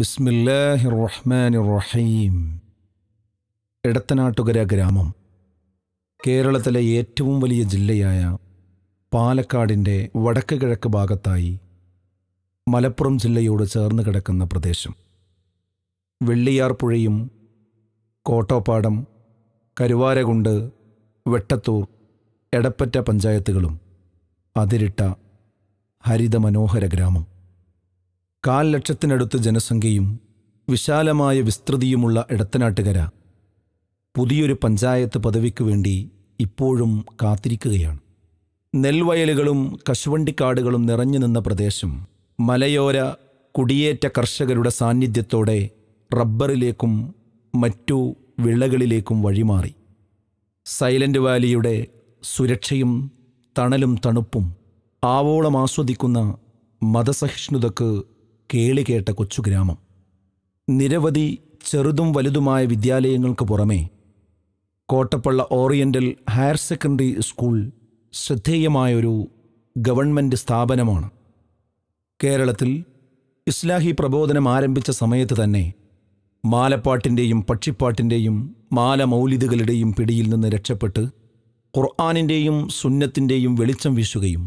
ബിസ്മില്ലാഹിർ റഹ്മാനിർ റഹീം ഇടത്തനാട്ടുകര ഗ്രാമം കേരളത്തിലെ ഏറ്റവും വലിയ ജില്ലയായ പാലക്കാടിൻ്റെ വടക്ക് കിഴക്ക് ഭാഗത്തായി മലപ്പുറം ജില്ലയോട് ചേർന്ന് കിടക്കുന്ന പ്രദേശം വെള്ളിയാർപ്പുഴയും കോട്ടോപ്പാടം കരുവാരകുണ്ട് വെട്ടത്തൂർ എടപ്പറ്റ പഞ്ചായത്തുകളും അതിരിട്ട ഹരിതമനോഹര ഗ്രാമം കാൽ ലക്ഷത്തിനടുത്ത് ജനസംഖ്യയും വിശാലമായ വിസ്തൃതിയുമുള്ള ഇടത്തനാട്ടുകര പുതിയൊരു പഞ്ചായത്ത് പദവിക്ക് വേണ്ടി ഇപ്പോഴും കാത്തിരിക്കുകയാണ് നെൽവയലുകളും കശുവണ്ടിക്കാടുകളും നിറഞ്ഞു നിന്ന പ്രദേശം മലയോര കുടിയേറ്റ കർഷകരുടെ സാന്നിധ്യത്തോടെ റബ്ബറിലേക്കും മറ്റു വിളകളിലേക്കും വഴിമാറി സൈലന്റ് വാലിയുടെ സുരക്ഷയും തണലും തണുപ്പും ആവോളം ആസ്വദിക്കുന്ന മതസഹിഷ്ണുതക്ക് കേളികേട്ട കൊച്ചുഗ്രാമം നിരവധി ചെറുതും വലുതുമായ വിദ്യാലയങ്ങൾക്ക് പുറമേ Kottappalla oriental higher secondary school ശ്രദ്ധേയമായൊരു ഗവൺമെൻറ് സ്ഥാപനമാണ് കേരളത്തിൽ ഇസ്ലാഹി പ്രബോധനം ആരംഭിച്ച സമയത്ത് തന്നെ മാലപ്പാട്ടിൻ്റെയും പക്ഷിപ്പാട്ടിൻ്റെയും മാലമൗലിദുകളുടെയും പിടിയിൽ നിന്ന് രക്ഷപ്പെട്ട് ഖുർആാനിൻ്റെയും സുന്നത്തിൻ്റെയും വെളിച്ചം വീശുകയും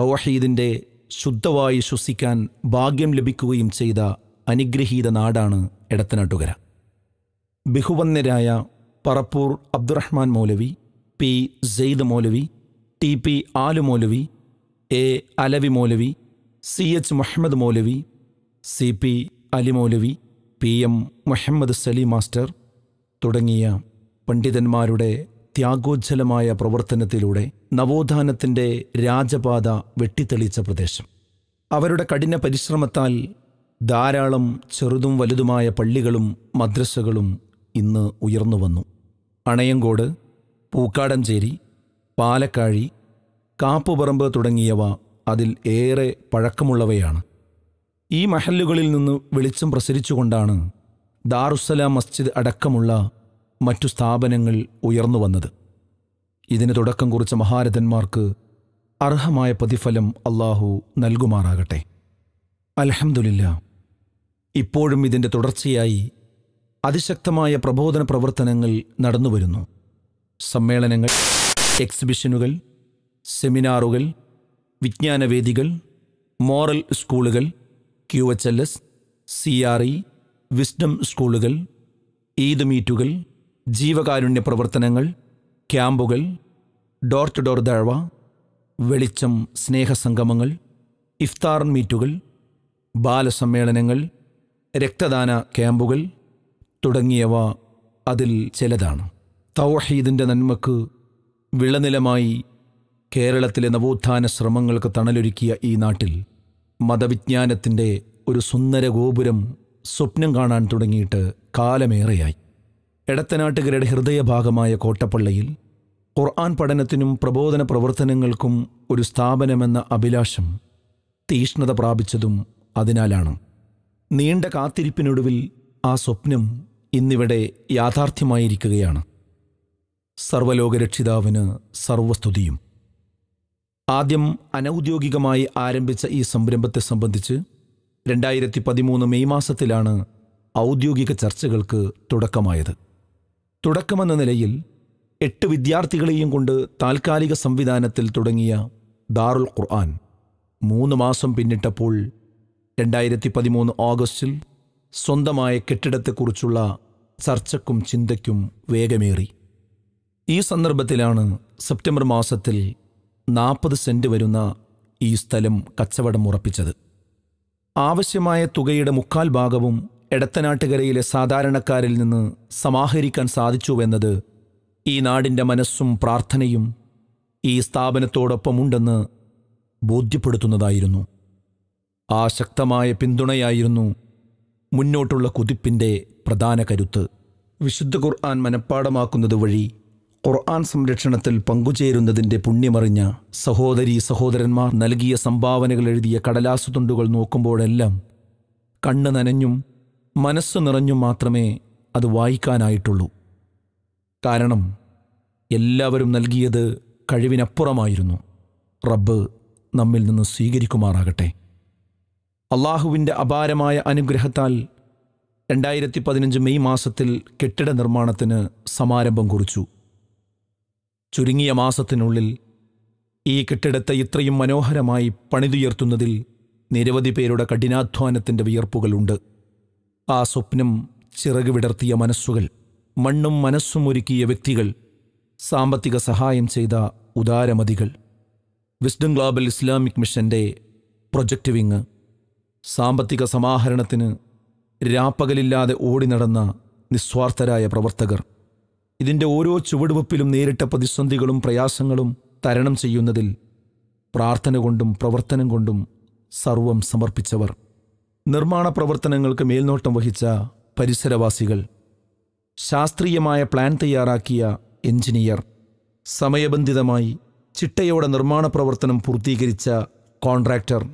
തൗഹീദിൻ്റെ ശുദ്ധവായു ശ്വസിക്കാൻ ഭാഗ്യം ലഭിക്കുകയും ചെയ്ത അനുഗ്രഹീത നാടാണ് ഇടത്തനാട്ടുകര ബഹുവന്യരായ പറപ്പൂർ അബ്ദുറഹ്മാൻ മൗലവി പി ജെയ്ദ് മൗലവി ടി പി ആലു മൗലവി എ അലവി മൗലവി സി എച്ച് മുഹമ്മദ് മൗലവി സി പി അലി മൗലവി P M Muhammad Sali master തുടങ്ങിയ പണ്ഡിതന്മാരുടെ ത്യാഗോജ്ജലമായ പ്രവർത്തനത്തിലൂടെ നവോത്ഥാനത്തിൻ്റെ രാജപാത വെട്ടിത്തെളിച്ച പ്രദേശം അവരുടെ കഠിന പരിശ്രമത്താൽ ധാരാളം ചെറുതും വലുതുമായ പള്ളികളും മദ്രസകളും ഇന്ന് ഉയർന്നു വന്നു അണയങ്കോട് പൂക്കാടഞ്ചേരി പാലക്കാഴി കാപ്പുപറമ്പ് തുടങ്ങിയവ അതിൽ ഏറെ പഴക്കമുള്ളവയാണ് ഈ മഹല്ലുകളിൽ നിന്ന് വെളിച്ചം പ്രസരിച്ചുകൊണ്ടാണ് ദാറുസലാം മസ്ജിദ് അടക്കമുള്ള മറ്റു സ്ഥാപനങ്ങൾ ഉയർന്നു വന്നത് ഇതിന് തുടക്കം കുറിച്ച മഹാരഥന്മാർക്ക് അർഹമായ പ്രതിഫലം അള്ളാഹു നൽകുമാറാകട്ടെ അലഹമുല്ല ഇപ്പോഴും ഇതിൻ്റെ തുടർച്ചയായി അതിശക്തമായ പ്രബോധന പ്രവർത്തനങ്ങൾ നടന്നുവരുന്നു സമ്മേളനങ്ങൾ എക്സിബിഷനുകൾ സെമിനാറുകൾ വിജ്ഞാനവേദികൾ മോറൽ സ്കൂളുകൾ Q H L S C R E wisdom സ്കൂളുകൾ ഈദ് മീറ്റുകൾ ജീവകാരുണ്യ പ്രവർത്തനങ്ങൾ ക്യാമ്പുകൾ ഡോർ ടു ഡോർ ദഴവ വെളിച്ചം സ്നേഹസംഗമങ്ങൾ ഇഫ്താർ മീറ്റുകൾ ബാലസമ്മേളനങ്ങൾ രക്തദാന ക്യാമ്പുകൾ തുടങ്ങിയവ അതിൽ ചിലതാണ് തൗഹീദിൻ്റെ നന്മക്ക് വിളനിലമായി കേരളത്തിലെ നവോത്ഥാന ശ്രമങ്ങൾക്ക് തണലൊരുക്കിയ ഈ നാട്ടിൽ മതവിജ്ഞാനത്തിൻ്റെ ഒരു സുന്ദര ഗോപുരം സ്വപ്നം കാണാൻ തുടങ്ങിയിട്ട് കാലമേറെയായി എടത്തനാട്ടുകരുടെ ഹൃദയഭാഗമായ കോട്ടപ്പള്ളിയിൽ ഖുർആൻ പഠനത്തിനും പ്രബോധന പ്രവർത്തനങ്ങൾക്കും ഒരു സ്ഥാപനമെന്ന അഭിലാഷം തീഷ്ണത പ്രാപിച്ചതും അതിനാലാണ് നീണ്ട കാത്തിരിപ്പിനൊടുവിൽ ആ സ്വപ്നം ഇന്നിവിടെ യാഥാർത്ഥ്യമായിരിക്കുകയാണ് സർവലോകരക്ഷിതാവിന് സർവസ്തുതിയും ആദ്യം അനൗദ്യോഗികമായി ആരംഭിച്ച ഈ സംരംഭത്തെ സംബന്ധിച്ച് രണ്ടായിരത്തി പതിമൂന്ന് മെയ് മാസത്തിലാണ് ഔദ്യോഗിക ചർച്ചകൾക്ക് തുടക്കമായത് തുടക്കമെന്ന നിലയിൽ എട്ട് വിദ്യാർത്ഥികളെയും കൊണ്ട് താൽക്കാലിക സംവിധാനത്തിൽ തുടങ്ങിയ ദാറുൽ ഖുർആൻ മൂന്ന് മാസം പിന്നിട്ടപ്പോൾ രണ്ടായിരത്തി പതിമൂന്ന് ഓഗസ്റ്റിൽ സ്വന്തമായ കെട്ടിടത്തെക്കുറിച്ചുള്ള ചർച്ചക്കും ചിന്തയ്ക്കും വേഗമേറി ഈ സന്ദർഭത്തിലാണ് സെപ്റ്റംബർ മാസത്തിൽ നാൽപ്പത് സെൻറ്റ് വരുന്ന ഈ സ്ഥലം കച്ചവടം ഉറപ്പിച്ചത് ആവശ്യമായ തുകയുടെ മുക്കാൽ ഭാഗവും എടത്തനാട്ടുകരയിലെ സാധാരണക്കാരിൽ നിന്ന് സമാഹരിക്കാൻ സാധിച്ചുവെന്നത് ഈ നാടിൻ്റെ മനസ്സും പ്രാർത്ഥനയും ഈ സ്ഥാപനത്തോടൊപ്പമുണ്ടെന്ന് ബോധ്യപ്പെടുത്തുന്നതായിരുന്നു ആ ശക്തമായ പിന്തുണയായിരുന്നു മുന്നോട്ടുള്ള കുതിപ്പിൻ്റെ പ്രധാന കരുത്ത് വിശുദ്ധ ഖുർആൻ മനഃപ്പാടമാക്കുന്നത് വഴി ഖുർആൻ സംരക്ഷണത്തിൽ പങ്കുചേരുന്നതിൻ്റെ പുണ്യമറിഞ്ഞ സഹോദരീ സഹോദരന്മാർ നൽകിയ സംഭാവനകൾ എഴുതിയ കടലാസു തുണ്ടുകൾ നോക്കുമ്പോഴെല്ലാം കണ്ണ് നനഞ്ഞും മനസ്സ് നിറഞ്ഞു മാത്രമേ അത് വായിക്കാനായിട്ടുള്ളൂ കാരണം എല്ലാവരും നൽകിയത് കഴിവിനപ്പുറമായിരുന്നു റബ്ബ് നമ്മിൽ നിന്ന് സ്വീകരിക്കുമാറാകട്ടെ അള്ളാഹുവിൻ്റെ അപാരമായ അനുഗ്രഹത്താൽ രണ്ടായിരത്തി പതിനഞ്ച് മെയ് മാസത്തിൽ കെട്ടിട നിർമ്മാണത്തിന് സമാരംഭം കുറിച്ചു ചുരുങ്ങിയ മാസത്തിനുള്ളിൽ ഈ കെട്ടിടത്തെ ഇത്രയും മനോഹരമായി പണിതുയർത്തുന്നതിൽ നിരവധി പേരുടെ കഠിനാധ്വാനത്തിൻ്റെ വിയർപ്പുകളുണ്ട് ആ സ്വപ്നം ചിറക് വിടർത്തിയ മനസ്സുകൾ മണ്ണും മനസ്സും ഒരുക്കിയ വ്യക്തികൾ സാമ്പത്തിക സഹായം ചെയ്ത ഉദാരമതികൾ വിസ്ഡം ഗ്ലോബൽ ഇസ്ലാമിക് മിഷൻ്റെ പ്രൊജക്റ്റ് വിങ് സാമ്പത്തിക സമാഹരണത്തിന് രാപ്പകലില്ലാതെ ഓടി നടന്ന നിസ്വാർത്ഥരായ പ്രവർത്തകർ ഇതിൻ്റെ ഓരോ ചുവടുവെപ്പിലും നേരിട്ട പ്രതിസന്ധികളും പ്രയാസങ്ങളും തരണം ചെയ്യുന്നതിൽ പ്രാർത്ഥന കൊണ്ടും പ്രവർത്തനം കൊണ്ടും സർവം സമർപ്പിച്ചവർ നിർമ്മാണ പ്രവർത്തനങ്ങൾക്ക് മേൽനോട്ടം വഹിച്ച പരിസരവാസികൾ ശാസ്ത്രീയമായ പ്ലാൻ തയ്യാറാക്കിയ എഞ്ചിനീയർ സമയബന്ധിതമായി ചിട്ടയോടെ നിർമ്മാണ പ്രവർത്തനം പൂർത്തീകരിച്ച കോൺട്രാക്ടർ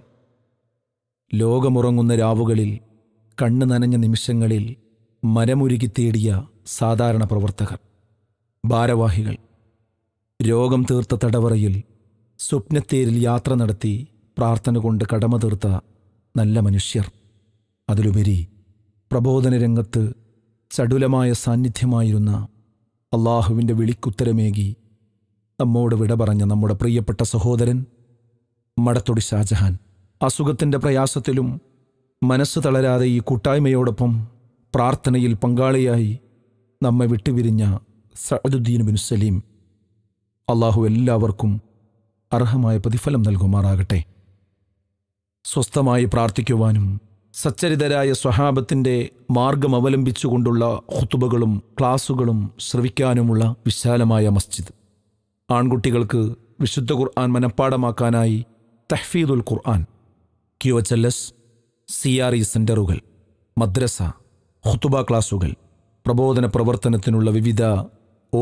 ലോകമുറങ്ങുന്ന രാവുകളിൽ കണ്ണു നനഞ്ഞ നിമിഷങ്ങളിൽ മരമുരുകി തേടിയ സാധാരണ പ്രവർത്തകർ ഭാരവാഹികൾ രോഗം തീർത്ത തടവറയിൽ സ്വപ്നത്തേരിൽ യാത്ര നടത്തി പ്രാർത്ഥന കൊണ്ട് കടമ തീർത്ത നല്ല മനുഷ്യർ അതിലുപരി പ്രബോധന രംഗത്ത് ചടുലമായ സാന്നിധ്യമായിരുന്ന അള്ളാഹുവിൻ്റെ വിളിക്കുത്തരമേകി നമ്മോട് വിട പറഞ്ഞ നമ്മുടെ പ്രിയപ്പെട്ട സഹോദരൻ മടത്തൊടി ഷാജഹാൻ അസുഖത്തിൻ്റെ പ്രയാസത്തിലും മനസ്സ് തളരാതെ ഈ കൂട്ടായ്മയോടൊപ്പം പ്രാർത്ഥനയിൽ പങ്കാളിയായി നമ്മെ വിട്ടുപിരിഞ്ഞ സഅദുദ്ദീൻ ബിൻ സലീം അള്ളാഹു എല്ലാവർക്കും അർഹമായ പ്രതിഫലം നൽകുമാറാകട്ടെ സ്വസ്ഥമായി പ്രാർത്ഥിക്കുവാനും സച്ചരിതരായ സ്വഹാബത്തിൻ്റെ മാർഗം അവലംബിച്ചുകൊണ്ടുള്ള ഹുത്തുബകളും ക്ലാസുകളും ശ്രവിക്കാനുമുള്ള വിശാലമായ മസ്ജിദ് ആൺകുട്ടികൾക്ക് വിശുദ്ധ ഖുർആൻ മനഃപ്പാടമാക്കാനായി തഹ്ഫീദുൽ Quran Q H L S C R E സെൻ്ററുകൾ മദ്രസ ഹുത്തുബ ക്ലാസുകൾ പ്രബോധന പ്രവർത്തനത്തിനുള്ള വിവിധ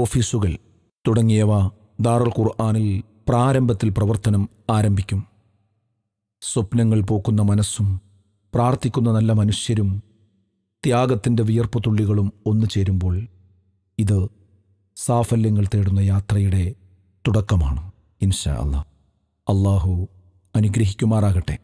ഓഫീസുകൾ തുടങ്ങിയവ ദാറുൽ ഖുർആാനിൽ പ്രാരംഭത്തിൽ പ്രവർത്തനം ആരംഭിക്കും സ്വപ്നങ്ങൾ പോക്കുന്ന മനസ്സും പ്രാർത്ഥിക്കുന്ന നല്ല മനുഷ്യരും ത്യാഗത്തിൻ്റെ വിയർപ്പ് തുള്ളികളും ഒന്നു ചേരുമ്പോൾ ഇത് സാഫല്യങ്ങൾ തേടുന്ന യാത്രയുടെ തുടക്കമാണ് ഇൻഷാ അല്ലാ അള്ളാഹു അനുഗ്രഹിക്കുമാറാകട്ടെ